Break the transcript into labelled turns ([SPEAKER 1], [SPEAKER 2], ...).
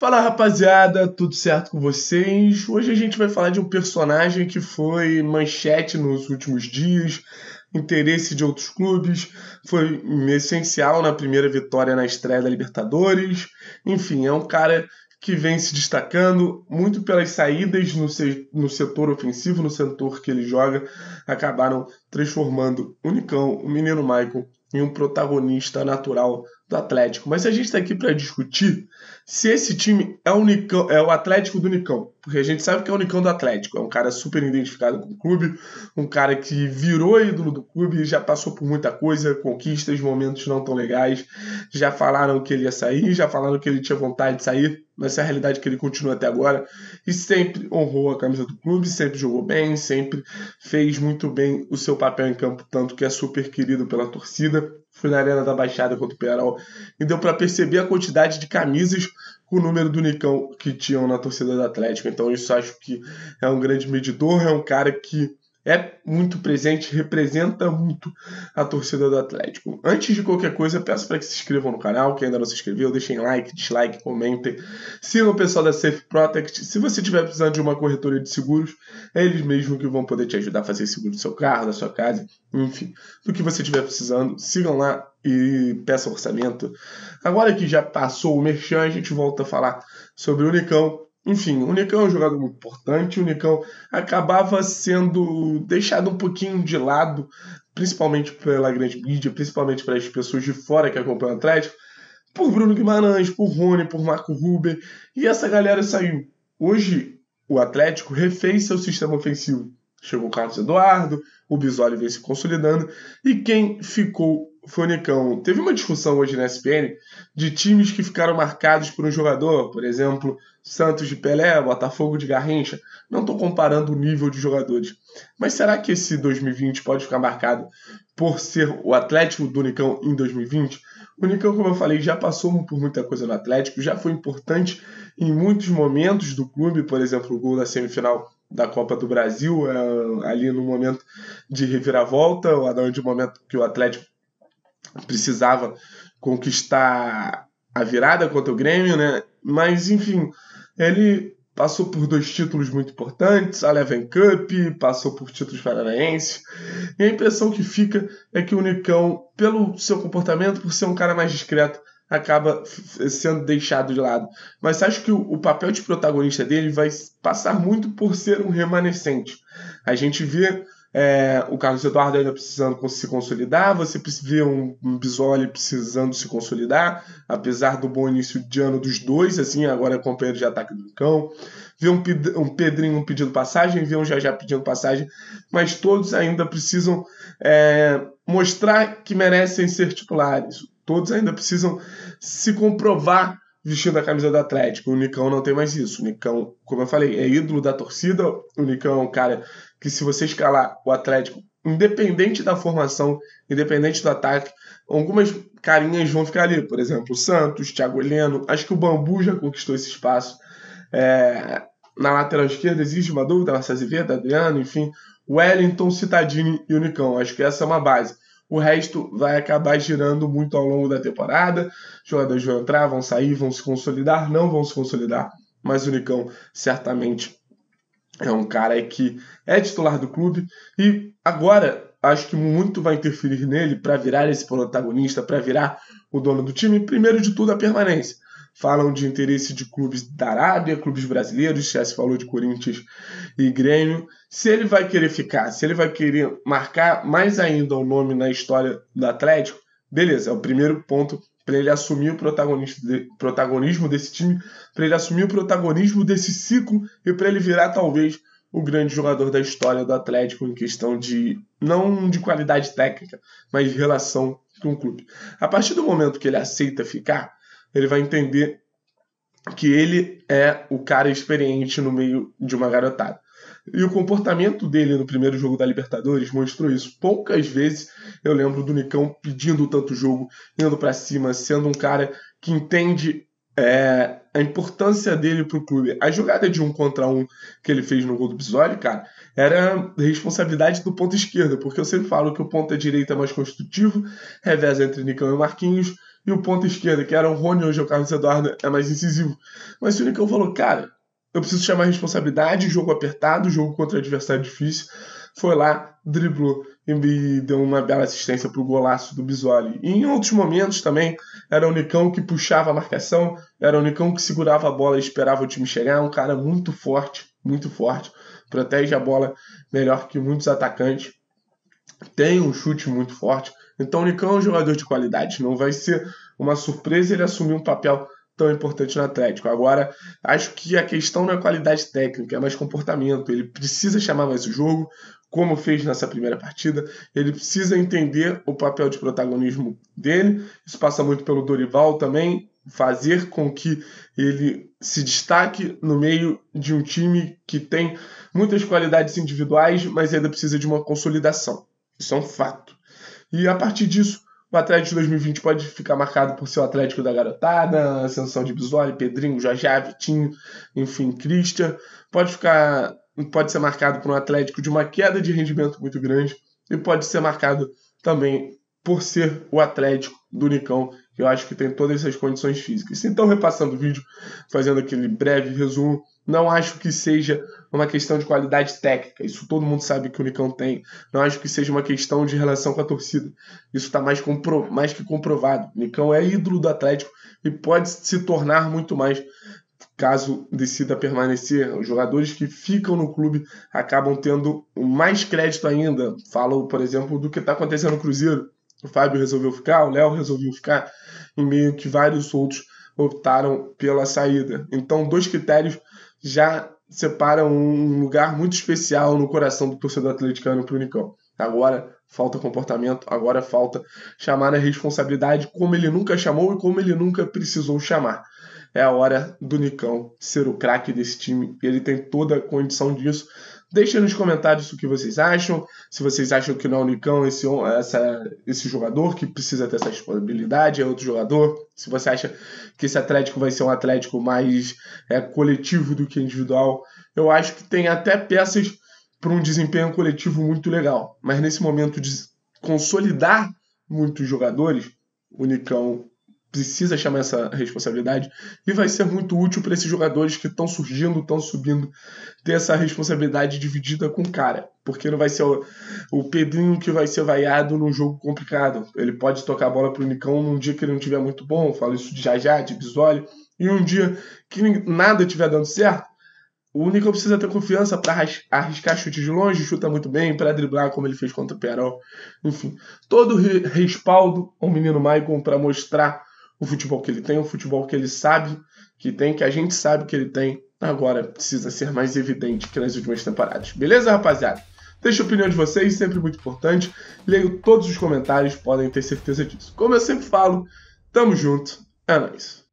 [SPEAKER 1] Fala rapaziada, tudo certo com vocês? Hoje a gente vai falar de um personagem que foi manchete nos últimos dias, interesse de outros clubes, foi essencial na primeira vitória na estreia da Libertadores. Enfim, é um cara que vem se destacando muito pelas saídas no, se no setor ofensivo, no setor que ele joga, acabaram transformando o Nicão, o menino Michael, em um protagonista natural do Atlético. Mas a gente está aqui para discutir se esse time é o, Nicão, é o Atlético do Nicão. Porque a gente sabe que é o Nicão do Atlético. É um cara super identificado com o clube, um cara que virou ídolo do clube, já passou por muita coisa, conquistas, momentos não tão legais. Já falaram que ele ia sair, já falaram que ele tinha vontade de sair. Mas é a realidade que ele continua até agora. E sempre honrou a camisa do clube, sempre jogou bem, sempre fez muito bem o seu papel em campo, tanto que é super querido pela torcida Fui na Arena da Baixada contra o Peral e deu para perceber a quantidade de camisas com o número do Nicão que tinham na torcida do Atlético. Então isso acho que é um grande medidor, é um cara que é muito presente, representa muito a torcida do Atlético. Antes de qualquer coisa, peço para que se inscrevam no canal, quem ainda não se inscreveu, deixem like, dislike, comentem, sigam o pessoal da Safe Protect. Se você estiver precisando de uma corretora de seguros, é eles mesmos que vão poder te ajudar a fazer seguro do seu carro, da sua casa, enfim, do que você estiver precisando, sigam lá e peçam orçamento. Agora que já passou o merchan, a gente volta a falar sobre o Unicão, enfim, o Nicão é um jogador muito importante, o Nicão acabava sendo deixado um pouquinho de lado, principalmente pela grande mídia, principalmente pelas pessoas de fora que acompanham o Atlético, por Bruno Guimarães, por Rony, por Marco Huber e essa galera saiu. Hoje, o Atlético refez seu sistema ofensivo. Chegou o Carlos Eduardo, o Bisoli vem se consolidando. E quem ficou foi o Nicão. Teve uma discussão hoje na SPN de times que ficaram marcados por um jogador, por exemplo, Santos de Pelé, Botafogo de Garrincha. Não estou comparando o nível de jogadores. Mas será que esse 2020 pode ficar marcado por ser o Atlético do Nicão em 2020? O Nicão, como eu falei, já passou por muita coisa no Atlético, já foi importante em muitos momentos do clube, por exemplo, o gol da semifinal da Copa do Brasil, é, ali no momento de reviravolta, onde o momento que o Atlético precisava conquistar a virada contra o Grêmio, né? Mas enfim, ele passou por dois títulos muito importantes, a Leven Cup, passou por títulos paranaenses. E a impressão que fica é que o Nicão, pelo seu comportamento, por ser um cara mais discreto, acaba sendo deixado de lado. Mas acho que o, papel de protagonista dele vai passar muito por ser um remanescente. A gente vê é, o Carlos Eduardo ainda precisando se consolidar, você vê um, Bisoli precisando se consolidar, apesar do bom início de ano dos dois, assim, agora é companheiro de ataque do Cão. Vê um, um Pedrinho pedindo passagem, vê um Jajá pedindo passagem, mas todos ainda precisam é, mostrar que merecem ser titulares todos ainda precisam se comprovar vestindo a camisa do Atlético. O Nicão não tem mais isso. O Nicão, como eu falei, é ídolo da torcida. O Nicão é um cara que, se você escalar o Atlético, independente da formação, independente do ataque, algumas carinhas vão ficar ali. Por exemplo, o Santos, Thiago Heleno. Acho que o Bambu já conquistou esse espaço. É... na lateral esquerda existe uma dúvida, Marcelo Azevedo, Adriano, enfim. Wellington, Citadini e o Nicão. Acho que essa é uma base. O resto vai acabar girando muito ao longo da temporada. Os jogadores vão entrar, vão sair, vão se consolidar, não vão se consolidar. Mas o Nicão certamente é um cara que é titular do clube e agora acho que muito vai interferir nele para virar esse protagonista, para virar o dono do time. Primeiro de tudo, a permanência falam de interesse de clubes da Arábia, clubes brasileiros, já se falou de Corinthians e Grêmio. Se ele vai querer ficar, se ele vai querer marcar mais ainda o nome na história do Atlético, beleza, é o primeiro ponto para ele assumir o protagonismo desse time, para ele assumir o protagonismo desse ciclo e para ele virar talvez o grande jogador da história do Atlético em questão de não de qualidade técnica, mas de relação com o clube. A partir do momento que ele aceita ficar, ele vai entender que ele é o cara experiente no meio de uma garotada. E o comportamento dele no primeiro jogo da Libertadores mostrou isso. Poucas vezes eu lembro do Nicão pedindo tanto jogo, indo para cima, sendo um cara que entende é, a importância dele pro clube. A jogada de um contra um que ele fez no gol do Bisoli, cara, era responsabilidade do ponto esquerdo, porque eu sempre falo que o ponta direita é mais constitutivo, reveza entre Nicão e Marquinhos, e o ponto esquerdo que era o Rony, hoje é o Carlos Eduardo, é mais incisivo. Mas o Unicão falou, cara, eu preciso chamar a responsabilidade, jogo apertado, jogo contra adversário difícil. Foi lá, driblou e deu uma bela assistência para o golaço do Bisoli. E em outros momentos também, era o Unicão que puxava a marcação, era o Unicão que segurava a bola e esperava o time chegar. Um cara muito forte, muito forte, protege a bola melhor que muitos atacantes tem um chute muito forte. Então o Nicão é um jogador de qualidade, não vai ser uma surpresa ele assumir um papel tão importante no Atlético. Agora, acho que a questão não é qualidade técnica, é mais comportamento. Ele precisa chamar mais o jogo, como fez nessa primeira partida. Ele precisa entender o papel de protagonismo dele. Isso passa muito pelo Dorival também, fazer com que ele se destaque no meio de um time que tem muitas qualidades individuais, mas ainda precisa de uma consolidação. Isso é um fato. E a partir disso, o Atlético de 2020 pode ficar marcado por ser o Atlético da garotada, ascensão de Bisoli, Pedrinho, Jajá, Vitinho, enfim, Christian. Pode ficar, pode ser marcado por um Atlético de uma queda de rendimento muito grande e pode ser marcado também por ser o Atlético do Nicão, que eu acho que tem todas essas condições físicas. Então, repassando o vídeo, fazendo aquele breve resumo, não acho que seja uma questão de qualidade técnica, isso todo mundo sabe que o Nicão tem. Não acho que seja uma questão de relação com a torcida, isso está mais, compro... mais que comprovado. O Nicão é ídolo do Atlético e pode se tornar muito mais caso decida permanecer. Os jogadores que ficam no clube acabam tendo mais crédito ainda. Falo, por exemplo, do que está acontecendo no Cruzeiro. O Fábio resolveu ficar, o Léo resolveu ficar, em meio que vários outros optaram pela saída. Então, dois critérios já separam um lugar muito especial no coração do torcedor atleticano para o Nicão. Agora falta comportamento, agora falta chamar a responsabilidade como ele nunca chamou e como ele nunca precisou chamar. É a hora do Nicão ser o craque desse time. Ele tem toda a condição disso. Deixem nos comentários o que vocês acham. Se vocês acham que é o Unicão esse, essa, esse jogador que precisa ter essa disponibilidade é outro jogador. Se você acha que esse Atlético vai ser um Atlético mais é, coletivo do que individual. Eu acho que tem até peças para um desempenho coletivo muito legal. Mas nesse momento de consolidar muitos jogadores, o Unicão precisa chamar essa responsabilidade e vai ser muito útil para esses jogadores que estão surgindo, estão subindo, ter essa responsabilidade dividida com o cara, porque não vai ser o, o Pedrinho que vai ser vaiado num jogo complicado. Ele pode tocar a bola para o Nicão num dia que ele não tiver muito bom, falo isso de já de Bisoli, e um dia que nada estiver dando certo, o Nicão precisa ter confiança para arriscar chute de longe, chuta muito bem, para driblar, como ele fez contra o Perol. Enfim, todo respaldo ao menino Maicon para mostrar o futebol que ele tem, o futebol que ele sabe que tem, que a gente sabe que ele tem. Agora precisa ser mais evidente que nas últimas temporadas. Beleza, rapaziada? Deixa a opinião de vocês, sempre muito importante. Leio todos os comentários, podem ter certeza disso. Como eu sempre falo, tamo junto, é nóis.